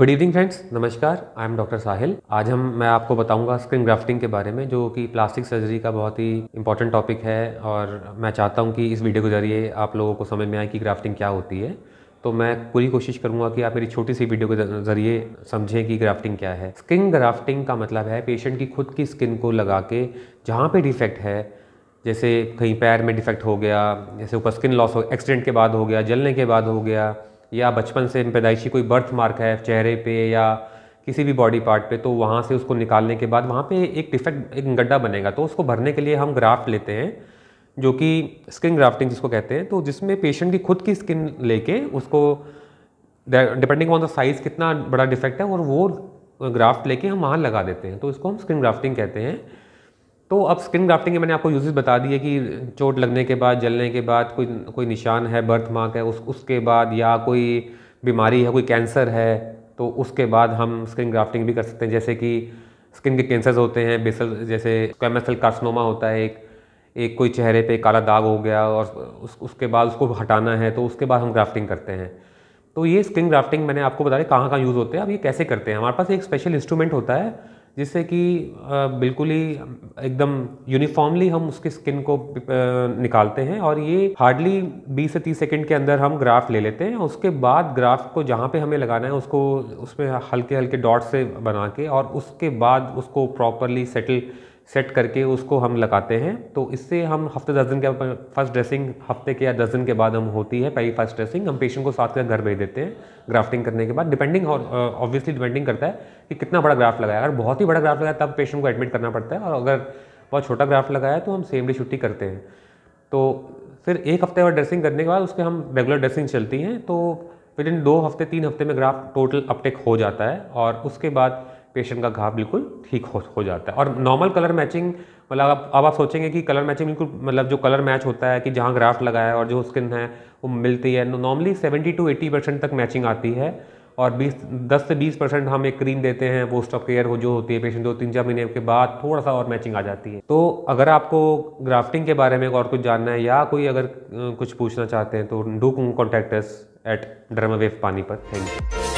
good evening friends नमस्कार I am doctor साहिल आज हम मैं आपको बताऊंगा स्क्रीन ग्राफ्टिंग के बारे में जो कि प्लास्टिक सर्जरी का बहुत ही इंपॉर्टेंट टॉपिक है और मैं चाहता हूं कि इस वीडियो के जरिए आप लोगों को समझ में आए कि ग्राफ्टिंग क्या होती है तो मैं पूरी कोशिश करूंगा कि आप मेरी छोटी सी वीडियो के जरिए समझें कि ग्राफ्टिंग क्या है स्किन ग्राफ्टिंग का मतलब है पेशेंट की खुद की स्किन को लगा के जहाँ पर डिफेक्ट है जैसे कहीं पैर में डिफेक्ट हो गया जैसे ऊपर स्किन लॉस हो एक्सीडेंट के बाद हो गया जलने के बाद हो गया या बचपन से पैदाइशी कोई बर्थ मार्क है चेहरे पे या किसी भी बॉडी पार्ट पे तो वहाँ से उसको निकालने के बाद वहाँ पे एक डिफेक्ट एक गड्ढा बनेगा तो उसको भरने के लिए हम ग्राफ्ट लेते हैं जो कि स्किन ग्राफ्टिंग जिसको कहते हैं तो जिसमें पेशेंट की खुद की स्किन लेके उसको डिपेंडिंग ऑन द साइज़ कितना बड़ा डिफेक्ट है और वो ग्राफ्ट लेके हम वहाँ लगा देते हैं तो इसको हम स्किन ग्राफ्टिंग कहते हैं तो अब स्किन ग्राफ्टिंग के मैंने आपको यूजेस बता दिए कि चोट लगने के बाद जलने के बाद कोई कोई निशान है बर्थ मार्क है उस उसके बाद या कोई बीमारी है कोई कैंसर है तो उसके बाद हम स्किन ग्राफ्टिंग भी कर सकते हैं जैसे कि स्किन के कैंसर्स होते हैं बेसल जैसे कैमेसल कार्सनोमा होता है एक एक कोई चेहरे पे काला दाग हो गया और उस उसके बाद उसको हटाना है तो उसके बाद हम ग्राफ्टिंग करते हैं तो ये स्किन ग्राफ्टिंग मैंने आपको बता कहाँ कहाँ यूज़ होते हैं अब ये कैसे करते हैं हमारे पास एक स्पेशल इंस्ट्रूमेंट होता है जिससे कि बिल्कुल ही एकदम यूनिफॉर्मली हम उसके स्किन को निकालते हैं और ये हार्डली 20 से 30 सेकंड के अंदर हम ग्राफ ले लेते हैं उसके बाद ग्राफ को जहाँ पे हमें लगाना है उसको उसमें हल्के हल्के डॉट से बना के और उसके बाद उसको प्रॉपरली सेटल सेट करके उसको हम लगाते हैं तो इससे हम हफ्ते दस दिन के फर्स्ट ड्रेसिंग हफ्ते के या दस दिन के बाद हम होती है पहली फर्स्ट ड्रेसिंग हम पेशेंट को साथ के घर भेज देते हैं ग्राफ्टिंग करने के बाद डिपेंडिंग और ऑब्वियसली डिपेंडिंग करता है कि कितना बड़ा ग्राफ्ट लगाया अगर बहुत ही बड़ा ग्राफ्ट लगाया तब पेशेंट को एडमिट करना पड़ता है और अगर बहुत छोटा ग्राफ्ट लगाया तो हम सेम डे छुट्टी करते हैं तो फिर एक हफ्ते बाद ड्रेसिंग करने के बाद उसके हम रेगुलर ड्रेसिंग चलती हैं तो विद इन दो हफ्ते तीन हफ्ते में ग्राफ टोटल अपटेक हो जाता है और उसके बाद पेशेंट का घाव बिल्कुल ठीक हो, हो जाता है और नॉर्मल कलर मैचिंग मतलब अब अब आप सोचेंगे कि कलर मैचिंग बिल्कुल मतलब जो कलर मैच होता है कि जहाँ ग्राफ्ट लगा है और जो स्किन है वो मिलती है normally seventy to eighty percent तक मैचिंग आती है और 20 10 से 20 परसेंट हम एक क्रीम देते हैं पोस्ट ऑफ केयर हो जो होती है पेशेंट दो तीन चार महीने के बाद थोड़ा सा और मैचिंग आ जाती है तो अगर आपको ग्राफ्टिंग के बारे में और कुछ जानना है या कोई अगर कुछ पूछना चाहते हैं तो do contact at drum wave पानी पर थैंक यू